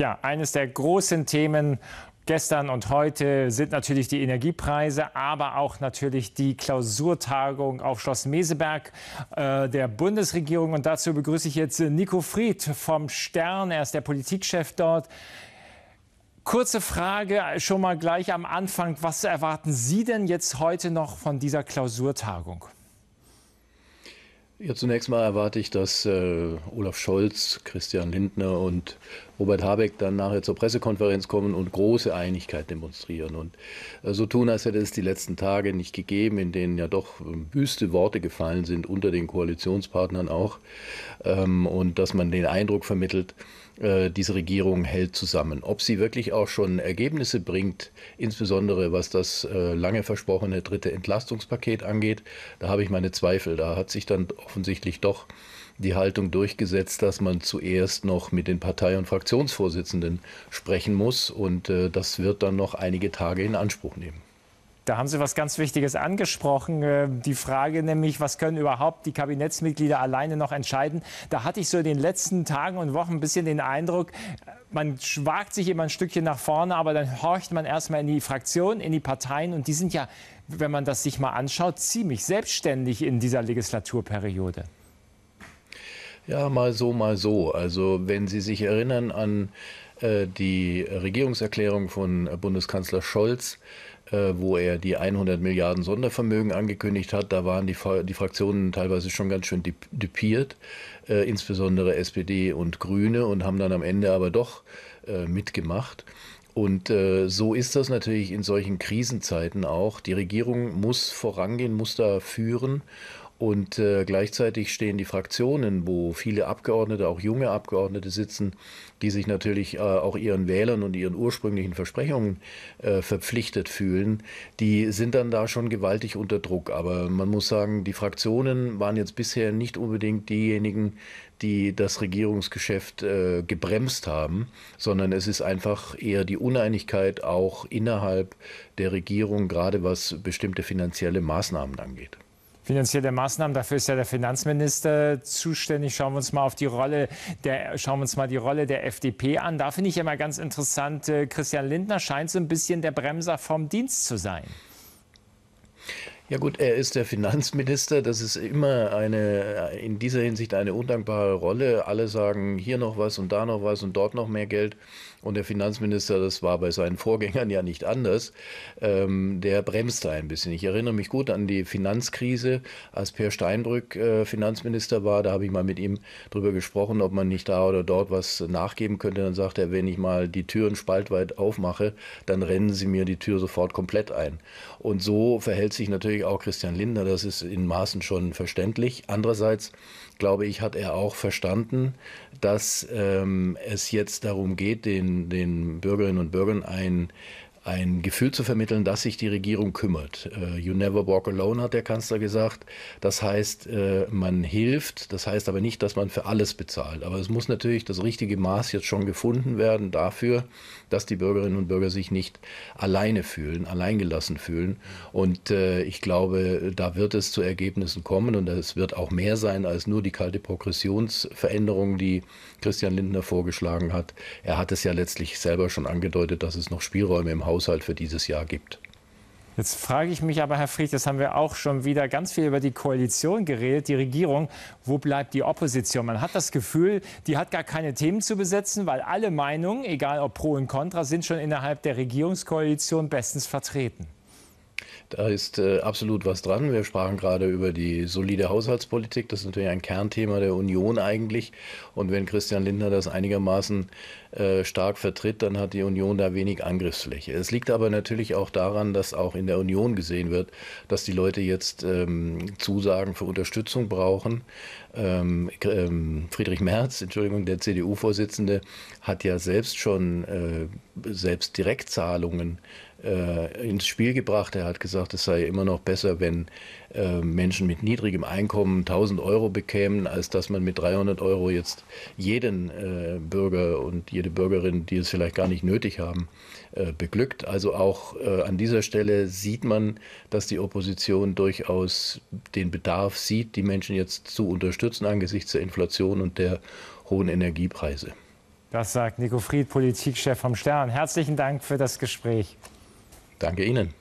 Ja, eines der großen Themen Gestern und heute sind natürlich die Energiepreise, aber auch natürlich die Klausurtagung auf Schloss Meseberg äh, der Bundesregierung. Und dazu begrüße ich jetzt Nico Fried vom Stern. Er ist der Politikchef dort. Kurze Frage schon mal gleich am Anfang. Was erwarten Sie denn jetzt heute noch von dieser Klausurtagung? Ja, zunächst mal erwarte ich, dass äh, Olaf Scholz, Christian Lindner und Robert Habeck dann nachher zur Pressekonferenz kommen und große Einigkeit demonstrieren und äh, so tun, als hätte es die letzten Tage nicht gegeben, in denen ja doch ähm, wüste Worte gefallen sind, unter den Koalitionspartnern auch, ähm, und dass man den Eindruck vermittelt, äh, diese Regierung hält zusammen. Ob sie wirklich auch schon Ergebnisse bringt, insbesondere was das äh, lange versprochene dritte Entlastungspaket angeht, da habe ich meine Zweifel. Da hat sich dann offensichtlich doch die Haltung durchgesetzt, dass man zuerst noch mit den Partei- und Fraktionsvorsitzenden sprechen muss. Und äh, das wird dann noch einige Tage in Anspruch nehmen. Da haben Sie was ganz Wichtiges angesprochen. Äh, die Frage nämlich, was können überhaupt die Kabinettsmitglieder alleine noch entscheiden? Da hatte ich so in den letzten Tagen und Wochen ein bisschen den Eindruck, man wagt sich immer ein Stückchen nach vorne, aber dann horcht man erstmal in die Fraktion, in die Parteien und die sind ja wenn man das sich mal anschaut, ziemlich selbstständig in dieser Legislaturperiode. Ja, mal so, mal so. Also wenn Sie sich erinnern an äh, die Regierungserklärung von äh, Bundeskanzler Scholz, äh, wo er die 100 Milliarden Sondervermögen angekündigt hat, da waren die, die Fraktionen teilweise schon ganz schön dupiert, äh, insbesondere SPD und Grüne, und haben dann am Ende aber doch äh, mitgemacht. Und äh, so ist das natürlich in solchen Krisenzeiten auch. Die Regierung muss vorangehen, muss da führen. Und äh, gleichzeitig stehen die Fraktionen, wo viele Abgeordnete, auch junge Abgeordnete sitzen, die sich natürlich äh, auch ihren Wählern und ihren ursprünglichen Versprechungen äh, verpflichtet fühlen, die sind dann da schon gewaltig unter Druck. Aber man muss sagen, die Fraktionen waren jetzt bisher nicht unbedingt diejenigen, die das Regierungsgeschäft äh, gebremst haben, sondern es ist einfach eher die Uneinigkeit auch innerhalb der Regierung, gerade was bestimmte finanzielle Maßnahmen angeht finanzielle Maßnahmen. Dafür ist ja der Finanzminister zuständig. Schauen wir uns mal auf die Rolle der, schauen wir uns mal die Rolle der FDP an. Da finde ich immer ganz interessant, äh, Christian Lindner scheint so ein bisschen der Bremser vom Dienst zu sein. Ja gut, er ist der Finanzminister. Das ist immer eine, in dieser Hinsicht eine undankbare Rolle. Alle sagen hier noch was und da noch was und dort noch mehr Geld. Und der Finanzminister, das war bei seinen Vorgängern ja nicht anders, ähm, der bremste ein bisschen. Ich erinnere mich gut an die Finanzkrise, als Per Steinbrück äh, Finanzminister war. Da habe ich mal mit ihm darüber gesprochen, ob man nicht da oder dort was nachgeben könnte. Dann sagt er, wenn ich mal die Türen spaltweit aufmache, dann rennen sie mir die Tür sofort komplett ein. Und so verhält sich natürlich auch Christian Lindner. Das ist in Maßen schon verständlich. Andererseits glaube ich, hat er auch verstanden, dass ähm, es jetzt darum geht, den den Bürgerinnen und Bürgern ein ein Gefühl zu vermitteln, dass sich die Regierung kümmert. Äh, you never walk alone, hat der Kanzler gesagt. Das heißt, äh, man hilft, das heißt aber nicht, dass man für alles bezahlt. Aber es muss natürlich das richtige Maß jetzt schon gefunden werden dafür, dass die Bürgerinnen und Bürger sich nicht alleine fühlen, alleingelassen fühlen. Und äh, ich glaube, da wird es zu Ergebnissen kommen und es wird auch mehr sein als nur die kalte Progressionsveränderung, die Christian Lindner vorgeschlagen hat. Er hat es ja letztlich selber schon angedeutet, dass es noch Spielräume im Haus Haushalt für dieses Jahr gibt. Jetzt frage ich mich aber, Herr Fried, das haben wir auch schon wieder ganz viel über die Koalition geredet, die Regierung. Wo bleibt die Opposition? Man hat das Gefühl, die hat gar keine Themen zu besetzen, weil alle Meinungen, egal ob pro und contra, sind schon innerhalb der Regierungskoalition bestens vertreten. Da ist äh, absolut was dran. Wir sprachen gerade über die solide Haushaltspolitik. Das ist natürlich ein Kernthema der Union eigentlich. Und wenn Christian Lindner das einigermaßen äh, stark vertritt, dann hat die Union da wenig Angriffsfläche. Es liegt aber natürlich auch daran, dass auch in der Union gesehen wird, dass die Leute jetzt ähm, Zusagen für Unterstützung brauchen. Ähm, ähm Friedrich Merz, Entschuldigung, der CDU-Vorsitzende, hat ja selbst schon äh, selbst Direktzahlungen äh, ins Spiel gebracht. Er hat gesagt, es sei immer noch besser, wenn äh, Menschen mit niedrigem Einkommen 1000 Euro bekämen, als dass man mit 300 Euro jetzt jeden äh, Bürger und jede Bürgerin, die es vielleicht gar nicht nötig haben, äh, beglückt. Also auch äh, an dieser Stelle sieht man, dass die Opposition durchaus den Bedarf sieht, die Menschen jetzt zu unterstützen angesichts der Inflation und der hohen Energiepreise. Das sagt Nico Fried, Politikchef vom Stern. Herzlichen Dank für das Gespräch. Danke Ihnen.